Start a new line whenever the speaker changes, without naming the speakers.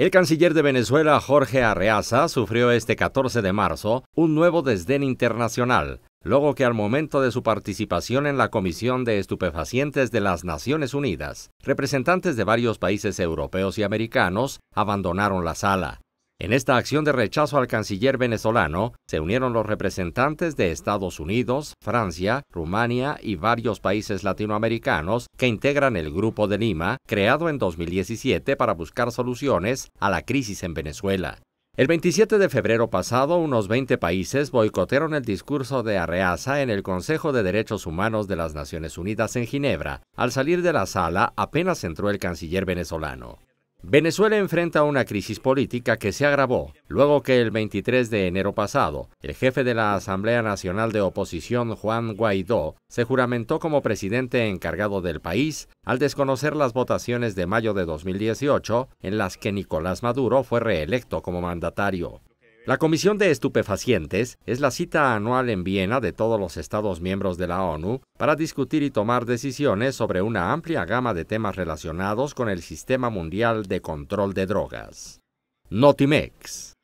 El canciller de Venezuela, Jorge Arreaza, sufrió este 14 de marzo un nuevo desdén internacional, luego que al momento de su participación en la Comisión de Estupefacientes de las Naciones Unidas, representantes de varios países europeos y americanos abandonaron la sala. En esta acción de rechazo al canciller venezolano se unieron los representantes de Estados Unidos, Francia, Rumania y varios países latinoamericanos que integran el Grupo de Lima, creado en 2017 para buscar soluciones a la crisis en Venezuela. El 27 de febrero pasado, unos 20 países boicotearon el discurso de Arreaza en el Consejo de Derechos Humanos de las Naciones Unidas en Ginebra. Al salir de la sala, apenas entró el canciller venezolano. Venezuela enfrenta una crisis política que se agravó luego que el 23 de enero pasado, el jefe de la Asamblea Nacional de Oposición, Juan Guaidó, se juramentó como presidente encargado del país al desconocer las votaciones de mayo de 2018 en las que Nicolás Maduro fue reelecto como mandatario. La Comisión de Estupefacientes es la cita anual en Viena de todos los Estados miembros de la ONU para discutir y tomar decisiones sobre una amplia gama de temas relacionados con el Sistema Mundial de Control de Drogas. Notimex.